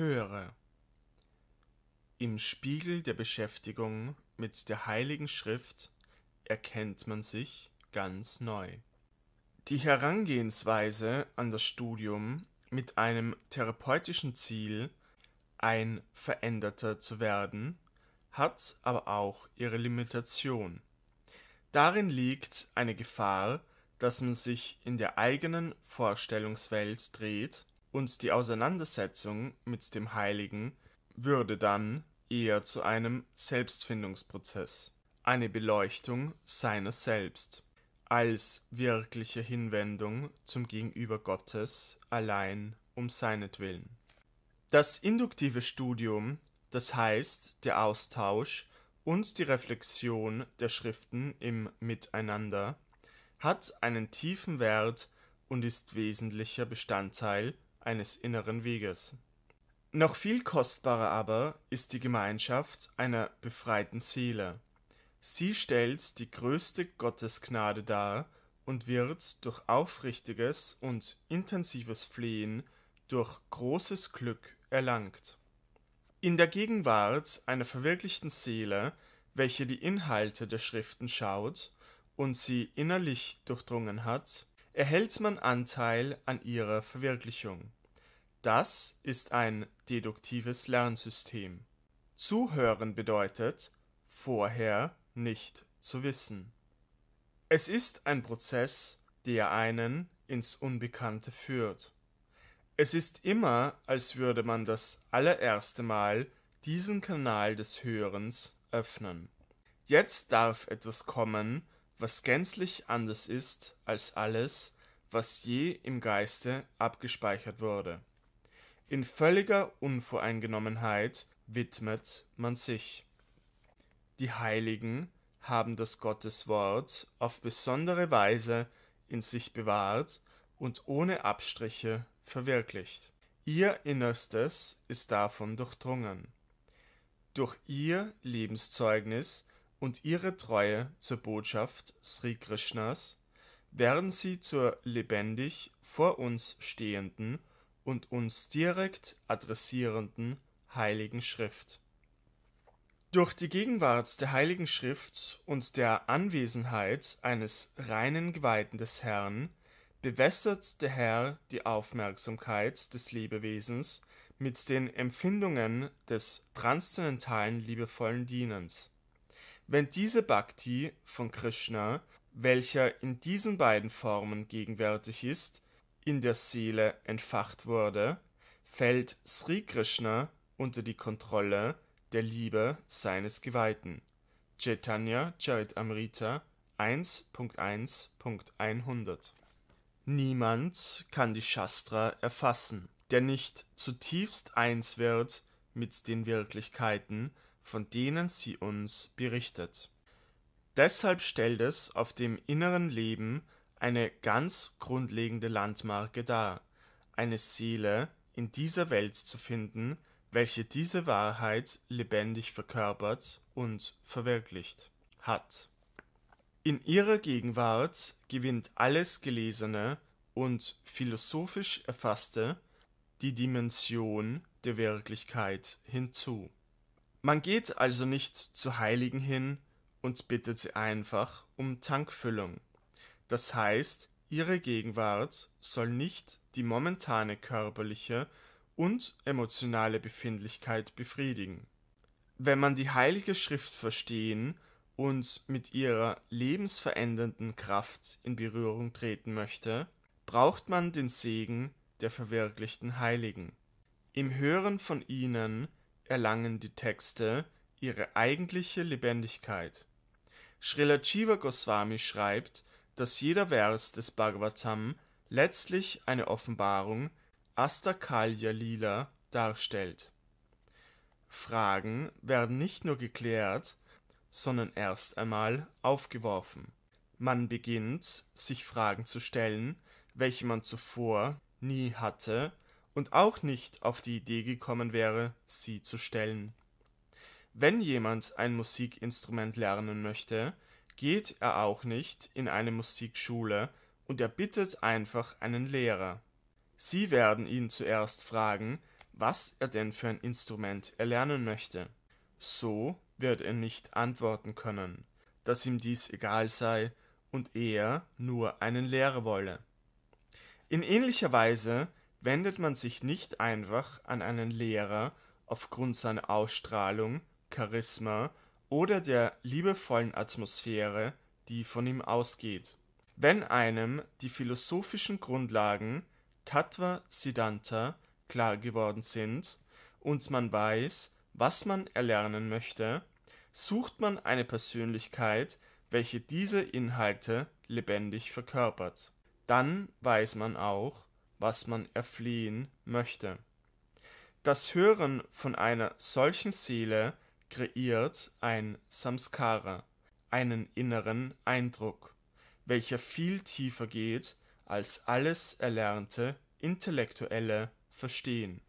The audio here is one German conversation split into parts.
höre. Im Spiegel der Beschäftigung mit der Heiligen Schrift erkennt man sich ganz neu. Die Herangehensweise an das Studium mit einem therapeutischen Ziel, ein Veränderter zu werden, hat aber auch ihre Limitation. Darin liegt eine Gefahr, dass man sich in der eigenen Vorstellungswelt dreht und die Auseinandersetzung mit dem Heiligen würde dann eher zu einem Selbstfindungsprozess, eine Beleuchtung seiner selbst, als wirkliche Hinwendung zum Gegenüber Gottes allein um seinetwillen. Das induktive Studium, das heißt der Austausch und die Reflexion der Schriften im Miteinander, hat einen tiefen Wert und ist wesentlicher Bestandteil eines inneren Weges. Noch viel kostbarer aber ist die Gemeinschaft einer befreiten Seele. Sie stellt die größte Gottesgnade dar und wird durch aufrichtiges und intensives Flehen durch großes Glück erlangt. In der Gegenwart einer verwirklichten Seele, welche die Inhalte der Schriften schaut und sie innerlich durchdrungen hat, erhält man Anteil an ihrer Verwirklichung. Das ist ein deduktives Lernsystem. Zuhören bedeutet, vorher nicht zu wissen. Es ist ein Prozess, der einen ins Unbekannte führt. Es ist immer, als würde man das allererste Mal diesen Kanal des Hörens öffnen. Jetzt darf etwas kommen, was gänzlich anders ist als alles, was je im Geiste abgespeichert wurde. In völliger Unvoreingenommenheit widmet man sich. Die Heiligen haben das Gotteswort auf besondere Weise in sich bewahrt und ohne Abstriche verwirklicht. Ihr Innerstes ist davon durchdrungen. Durch ihr Lebenszeugnis und ihre Treue zur Botschaft Sri Krishnas werden sie zur lebendig vor uns stehenden und uns direkt adressierenden Heiligen Schrift. Durch die Gegenwart der Heiligen Schrift und der Anwesenheit eines reinen Geweihten des Herrn bewässert der Herr die Aufmerksamkeit des Lebewesens mit den Empfindungen des transzendentalen liebevollen Dienens. Wenn diese Bhakti von Krishna, welcher in diesen beiden Formen gegenwärtig ist, in der Seele entfacht wurde, fällt Sri Krishna unter die Kontrolle der Liebe seines Geweihten. Chaitanya Charitamrita 1.1.100 Niemand kann die Shastra erfassen, der nicht zutiefst eins wird mit den Wirklichkeiten, von denen sie uns berichtet. Deshalb stellt es auf dem inneren Leben eine ganz grundlegende Landmarke dar, eine Seele in dieser Welt zu finden, welche diese Wahrheit lebendig verkörpert und verwirklicht hat. In ihrer Gegenwart gewinnt alles Gelesene und philosophisch Erfasste die Dimension der Wirklichkeit hinzu. Man geht also nicht zu Heiligen hin und bittet sie einfach um Tankfüllung. Das heißt, ihre Gegenwart soll nicht die momentane körperliche und emotionale Befindlichkeit befriedigen. Wenn man die Heilige Schrift verstehen und mit ihrer lebensverändernden Kraft in Berührung treten möchte, braucht man den Segen der verwirklichten Heiligen. Im Hören von ihnen erlangen die Texte ihre eigentliche Lebendigkeit. Srila Goswami schreibt, dass jeder Vers des Bhagavatam letztlich eine Offenbarung Astakalya Lila darstellt. Fragen werden nicht nur geklärt, sondern erst einmal aufgeworfen. Man beginnt, sich Fragen zu stellen, welche man zuvor nie hatte und auch nicht auf die Idee gekommen wäre, sie zu stellen. Wenn jemand ein Musikinstrument lernen möchte, geht er auch nicht in eine Musikschule und er bittet einfach einen Lehrer. Sie werden ihn zuerst fragen, was er denn für ein Instrument erlernen möchte. So wird er nicht antworten können, dass ihm dies egal sei und er nur einen Lehrer wolle. In ähnlicher Weise wendet man sich nicht einfach an einen Lehrer aufgrund seiner Ausstrahlung, Charisma oder der liebevollen Atmosphäre, die von ihm ausgeht. Wenn einem die philosophischen Grundlagen Tattva Siddhanta klar geworden sind und man weiß, was man erlernen möchte, sucht man eine Persönlichkeit, welche diese Inhalte lebendig verkörpert. Dann weiß man auch, was man erfliehen möchte. Das Hören von einer solchen Seele kreiert ein Samskara, einen inneren Eindruck, welcher viel tiefer geht als alles erlernte intellektuelle Verstehen.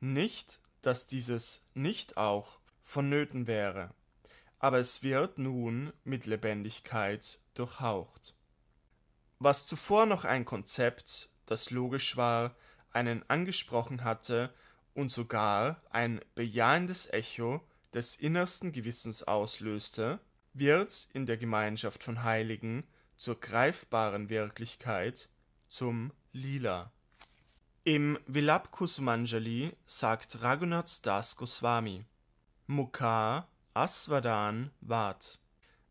Nicht, dass dieses nicht auch vonnöten wäre, aber es wird nun mit Lebendigkeit durchhaucht. Was zuvor noch ein Konzept das logisch war, einen angesprochen hatte und sogar ein bejahendes Echo des innersten Gewissens auslöste, wird in der Gemeinschaft von Heiligen zur greifbaren Wirklichkeit, zum Lila. Im Vilapkus Manjali sagt Raghunath Das Goswami Mukha Aswadan Vat.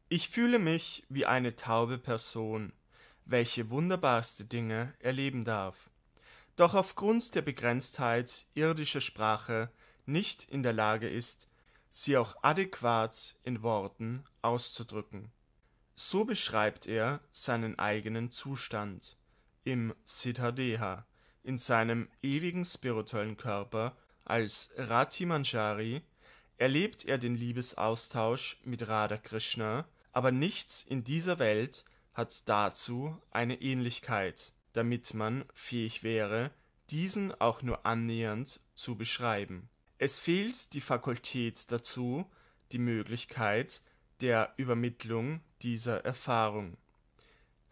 Ich fühle mich wie eine taube Person, welche wunderbarste Dinge erleben darf, doch aufgrund der Begrenztheit irdischer Sprache nicht in der Lage ist, sie auch adäquat in Worten auszudrücken. So beschreibt er seinen eigenen Zustand im Siddhadeha, in seinem ewigen spirituellen Körper als Rati erlebt er den Liebesaustausch mit Radha Krishna, aber nichts in dieser Welt hat dazu eine Ähnlichkeit, damit man fähig wäre, diesen auch nur annähernd zu beschreiben. Es fehlt die Fakultät dazu, die Möglichkeit der Übermittlung dieser Erfahrung.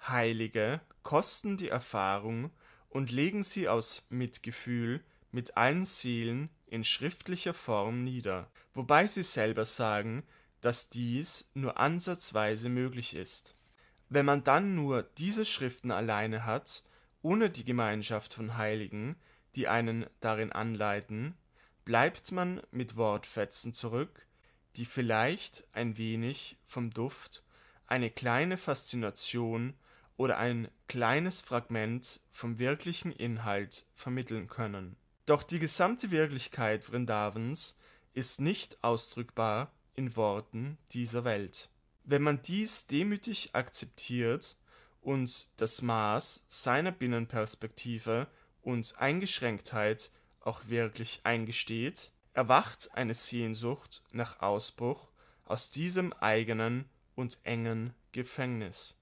Heilige kosten die Erfahrung und legen sie aus Mitgefühl mit allen Seelen in schriftlicher Form nieder, wobei sie selber sagen, dass dies nur ansatzweise möglich ist. Wenn man dann nur diese Schriften alleine hat, ohne die Gemeinschaft von Heiligen, die einen darin anleiten, bleibt man mit Wortfetzen zurück, die vielleicht ein wenig vom Duft, eine kleine Faszination oder ein kleines Fragment vom wirklichen Inhalt vermitteln können. Doch die gesamte Wirklichkeit Vrindavens ist nicht ausdrückbar in Worten dieser Welt. Wenn man dies demütig akzeptiert und das Maß seiner Binnenperspektive und Eingeschränktheit auch wirklich eingesteht, erwacht eine Sehnsucht nach Ausbruch aus diesem eigenen und engen Gefängnis.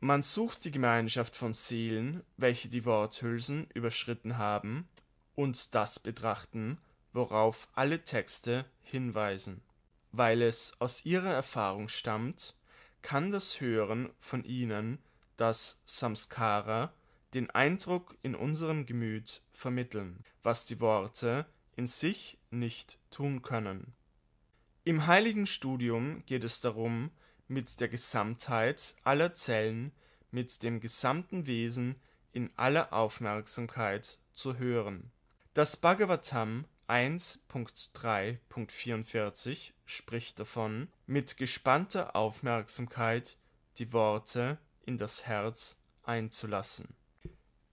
Man sucht die Gemeinschaft von Seelen, welche die Worthülsen überschritten haben, und das betrachten, worauf alle Texte hinweisen. Weil es aus ihrer Erfahrung stammt, kann das Hören von ihnen das Samskara den Eindruck in unserem Gemüt vermitteln, was die Worte in sich nicht tun können. Im heiligen Studium geht es darum, mit der Gesamtheit aller Zellen, mit dem gesamten Wesen in aller Aufmerksamkeit zu hören. Das Bhagavatam 1.3.44 spricht davon, mit gespannter Aufmerksamkeit die Worte in das Herz einzulassen.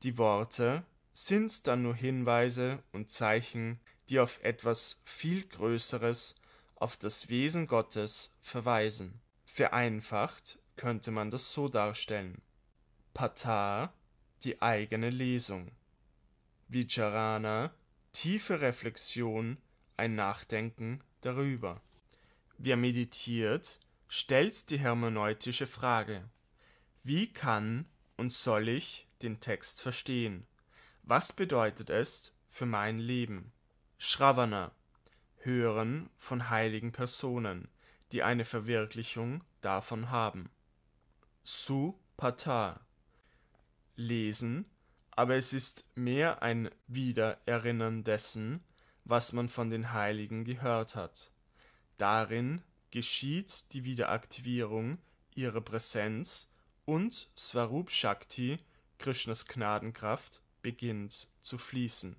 Die Worte sind dann nur Hinweise und Zeichen, die auf etwas viel Größeres, auf das Wesen Gottes verweisen. Vereinfacht könnte man das so darstellen. Pata, die eigene Lesung. Vicharana, tiefe Reflexion, ein Nachdenken darüber. Wer meditiert, stellt die hermeneutische Frage, wie kann und soll ich den Text verstehen? Was bedeutet es für mein Leben? Shravana Hören von heiligen Personen, die eine Verwirklichung davon haben. Supata Lesen aber es ist mehr ein Wiedererinnern dessen, was man von den Heiligen gehört hat. Darin geschieht die Wiederaktivierung ihrer Präsenz und Swarup Shakti, Krishnas Gnadenkraft, beginnt zu fließen.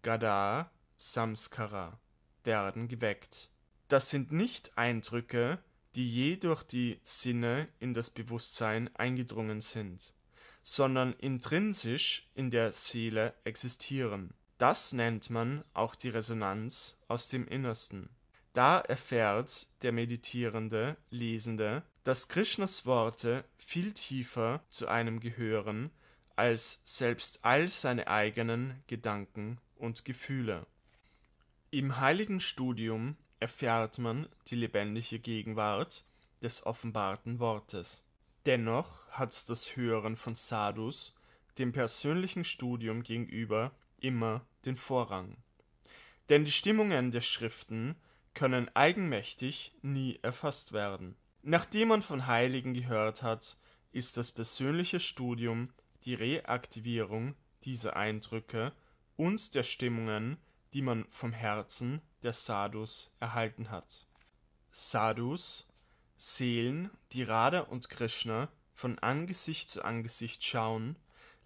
Gadar, Samskara, werden geweckt. Das sind nicht Eindrücke, die je durch die Sinne in das Bewusstsein eingedrungen sind sondern intrinsisch in der Seele existieren. Das nennt man auch die Resonanz aus dem Innersten. Da erfährt der meditierende Lesende, dass Krishnas Worte viel tiefer zu einem gehören als selbst all seine eigenen Gedanken und Gefühle. Im heiligen Studium erfährt man die lebendige Gegenwart des offenbarten Wortes. Dennoch hat das Hören von Sadhus dem persönlichen Studium gegenüber immer den Vorrang. Denn die Stimmungen der Schriften können eigenmächtig nie erfasst werden. Nachdem man von Heiligen gehört hat, ist das persönliche Studium die Reaktivierung dieser Eindrücke und der Stimmungen, die man vom Herzen der Sadhus erhalten hat. Sadhus Seelen, die Radha und Krishna von Angesicht zu Angesicht schauen,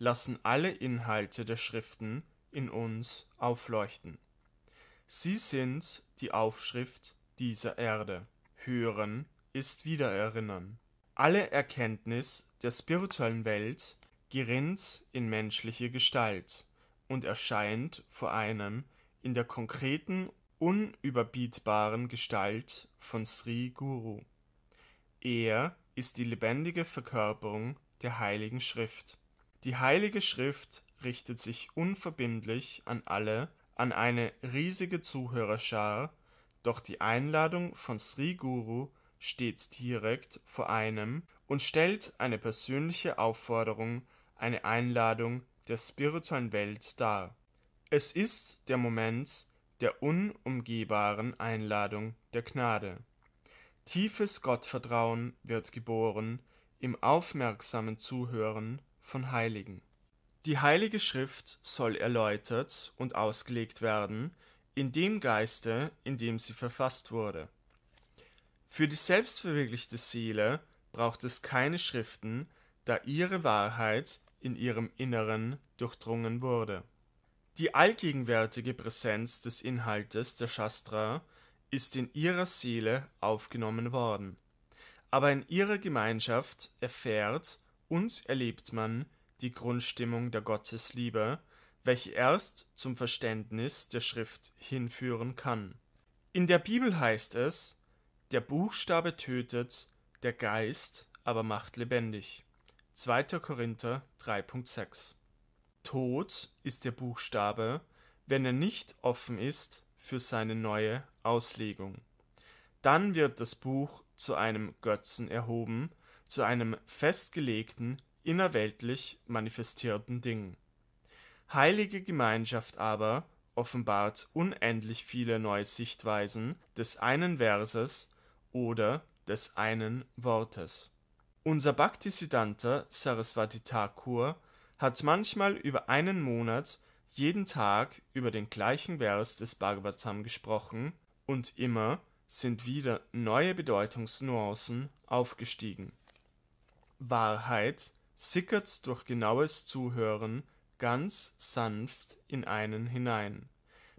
lassen alle Inhalte der Schriften in uns aufleuchten. Sie sind die Aufschrift dieser Erde. Hören ist Wiedererinnern. Alle Erkenntnis der spirituellen Welt gerinnt in menschliche Gestalt und erscheint vor einem in der konkreten, unüberbietbaren Gestalt von Sri Guru. Er ist die lebendige Verkörperung der Heiligen Schrift. Die Heilige Schrift richtet sich unverbindlich an alle, an eine riesige Zuhörerschar, doch die Einladung von Sri Guru steht direkt vor einem und stellt eine persönliche Aufforderung, eine Einladung der spirituellen Welt dar. Es ist der Moment der unumgehbaren Einladung der Gnade. Tiefes Gottvertrauen wird geboren im aufmerksamen Zuhören von Heiligen. Die Heilige Schrift soll erläutert und ausgelegt werden in dem Geiste, in dem sie verfasst wurde. Für die selbstverwirklichte Seele braucht es keine Schriften, da ihre Wahrheit in ihrem Inneren durchdrungen wurde. Die allgegenwärtige Präsenz des Inhaltes der Shastra ist in ihrer Seele aufgenommen worden. Aber in ihrer Gemeinschaft erfährt und erlebt man die Grundstimmung der Gottesliebe, welche erst zum Verständnis der Schrift hinführen kann. In der Bibel heißt es, der Buchstabe tötet, der Geist aber macht lebendig. 2. Korinther 3.6 Tod ist der Buchstabe, wenn er nicht offen ist für seine neue Auslegung. Dann wird das Buch zu einem Götzen erhoben, zu einem festgelegten, innerweltlich manifestierten Ding. Heilige Gemeinschaft aber offenbart unendlich viele neue Sichtweisen des einen Verses oder des einen Wortes. Unser Bhaktisiddhanta Saraswati Thakur hat manchmal über einen Monat jeden Tag über den gleichen Vers des Bhagavatam gesprochen und immer sind wieder neue Bedeutungsnuancen aufgestiegen. Wahrheit sickert durch genaues Zuhören ganz sanft in einen hinein,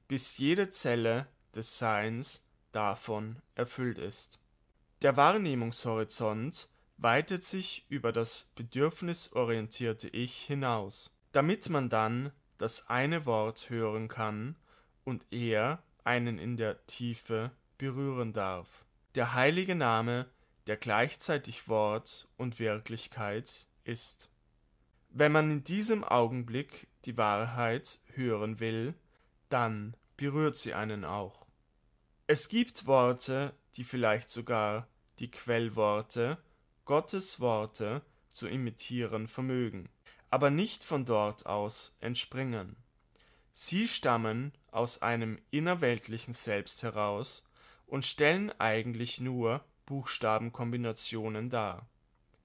bis jede Zelle des Seins davon erfüllt ist. Der Wahrnehmungshorizont weitet sich über das bedürfnisorientierte Ich hinaus, damit man dann das eine Wort hören kann und er einen in der Tiefe berühren darf. Der heilige Name, der gleichzeitig Wort und Wirklichkeit ist. Wenn man in diesem Augenblick die Wahrheit hören will, dann berührt sie einen auch. Es gibt Worte, die vielleicht sogar die Quellworte, Gottes Worte zu imitieren vermögen, aber nicht von dort aus entspringen. Sie stammen aus einem innerweltlichen Selbst heraus und stellen eigentlich nur Buchstabenkombinationen dar.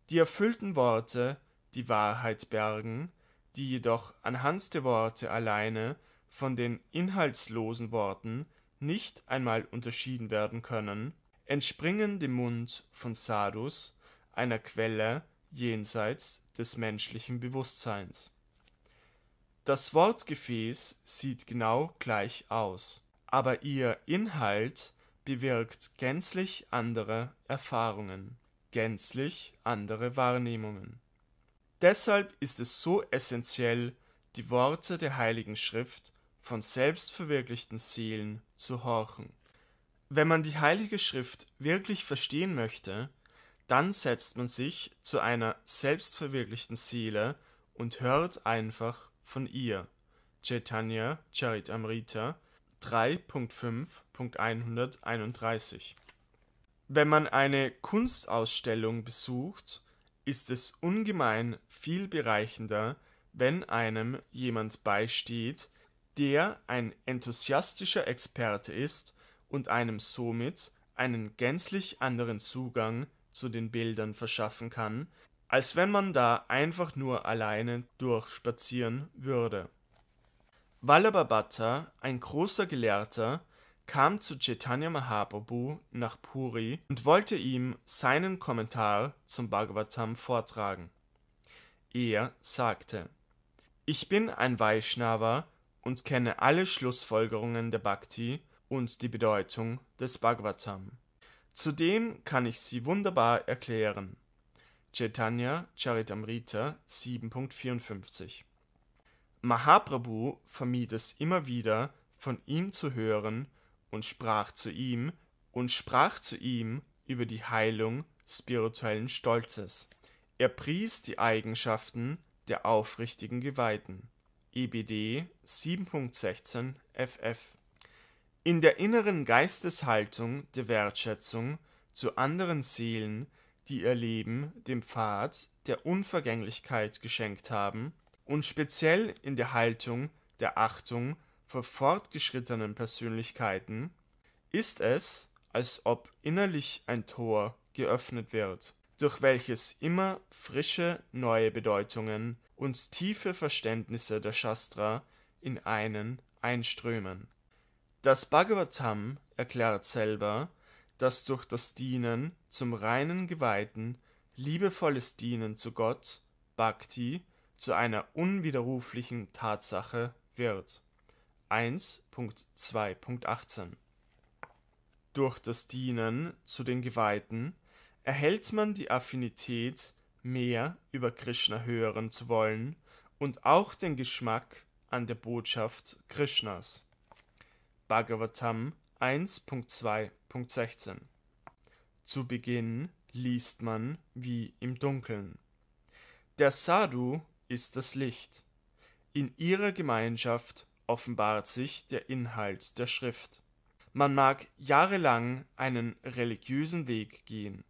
Die erfüllten Worte, die Wahrheit bergen, die jedoch anhand der Worte alleine von den inhaltslosen Worten nicht einmal unterschieden werden können, entspringen dem Mund von Sadhus, einer Quelle jenseits des menschlichen Bewusstseins das Wortgefäß sieht genau gleich aus, aber ihr Inhalt bewirkt gänzlich andere Erfahrungen, gänzlich andere Wahrnehmungen. Deshalb ist es so essentiell, die Worte der Heiligen Schrift von selbstverwirklichten Seelen zu horchen. Wenn man die Heilige Schrift wirklich verstehen möchte, dann setzt man sich zu einer selbstverwirklichten Seele und hört einfach von ihr Chaitanya Charitamrita 3.5.131 Wenn man eine Kunstausstellung besucht, ist es ungemein viel bereichender, wenn einem jemand beisteht, der ein enthusiastischer Experte ist und einem somit einen gänzlich anderen Zugang zu den Bildern verschaffen kann, als wenn man da einfach nur alleine durchspazieren würde. Vallabhabhatta, ein großer Gelehrter, kam zu Chaitanya Mahaprabhu nach Puri und wollte ihm seinen Kommentar zum Bhagavatam vortragen. Er sagte: Ich bin ein Vaishnava und kenne alle Schlussfolgerungen der Bhakti und die Bedeutung des Bhagavatam. Zudem kann ich sie wunderbar erklären. Chaitanya Charitamrita 7.54 Mahaprabhu vermied es immer wieder, von ihm zu hören und sprach zu ihm und sprach zu ihm über die Heilung spirituellen Stolzes. Er pries die Eigenschaften der aufrichtigen Geweihten. EBD 7.16 FF In der inneren Geisteshaltung der Wertschätzung zu anderen Seelen die ihr Leben dem Pfad der Unvergänglichkeit geschenkt haben und speziell in der Haltung der Achtung vor fortgeschrittenen Persönlichkeiten, ist es, als ob innerlich ein Tor geöffnet wird, durch welches immer frische neue Bedeutungen und tiefe Verständnisse der Shastra in einen einströmen. Das Bhagavatam erklärt selber, dass durch das Dienen zum reinen Geweihten liebevolles Dienen zu Gott, Bhakti, zu einer unwiderruflichen Tatsache wird. 1.2.18 Durch das Dienen zu den Geweihten erhält man die Affinität, mehr über Krishna hören zu wollen und auch den Geschmack an der Botschaft Krishnas. Bhagavatam 1.2.16. Zu Beginn liest man wie im Dunkeln. Der Sadhu ist das Licht. In ihrer Gemeinschaft offenbart sich der Inhalt der Schrift. Man mag jahrelang einen religiösen Weg gehen,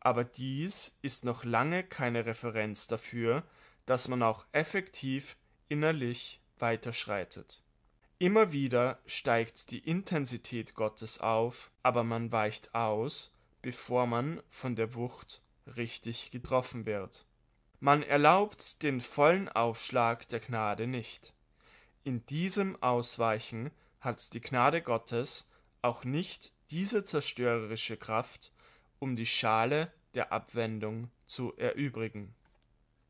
aber dies ist noch lange keine Referenz dafür, dass man auch effektiv innerlich weiterschreitet. Immer wieder steigt die Intensität Gottes auf, aber man weicht aus, bevor man von der Wucht richtig getroffen wird. Man erlaubt den vollen Aufschlag der Gnade nicht. In diesem Ausweichen hat die Gnade Gottes auch nicht diese zerstörerische Kraft, um die Schale der Abwendung zu erübrigen.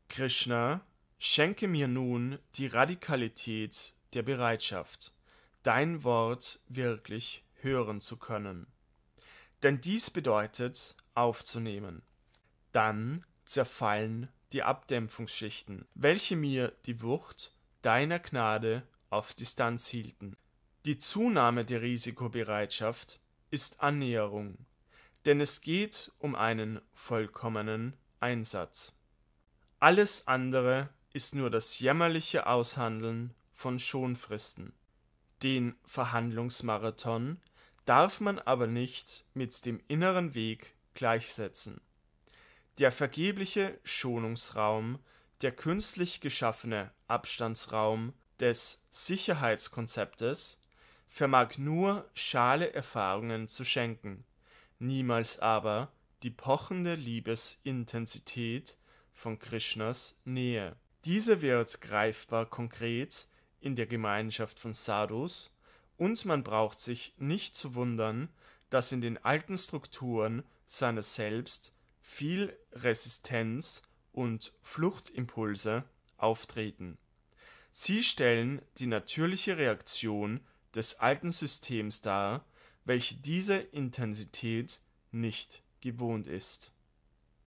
Krishna, schenke mir nun die Radikalität der Bereitschaft, dein Wort wirklich hören zu können. Denn dies bedeutet aufzunehmen. Dann zerfallen die Abdämpfungsschichten, welche mir die Wucht deiner Gnade auf Distanz hielten. Die Zunahme der Risikobereitschaft ist Annäherung, denn es geht um einen vollkommenen Einsatz. Alles andere ist nur das jämmerliche Aushandeln von Schonfristen. Den Verhandlungsmarathon darf man aber nicht mit dem inneren Weg gleichsetzen. Der vergebliche Schonungsraum, der künstlich geschaffene Abstandsraum des Sicherheitskonzeptes vermag nur schale Erfahrungen zu schenken, niemals aber die pochende Liebesintensität von Krishnas Nähe. Diese wird greifbar konkret in der Gemeinschaft von Sadhus, und man braucht sich nicht zu wundern, dass in den alten Strukturen seiner selbst viel Resistenz und Fluchtimpulse auftreten. Sie stellen die natürliche Reaktion des alten Systems dar, welche diese Intensität nicht gewohnt ist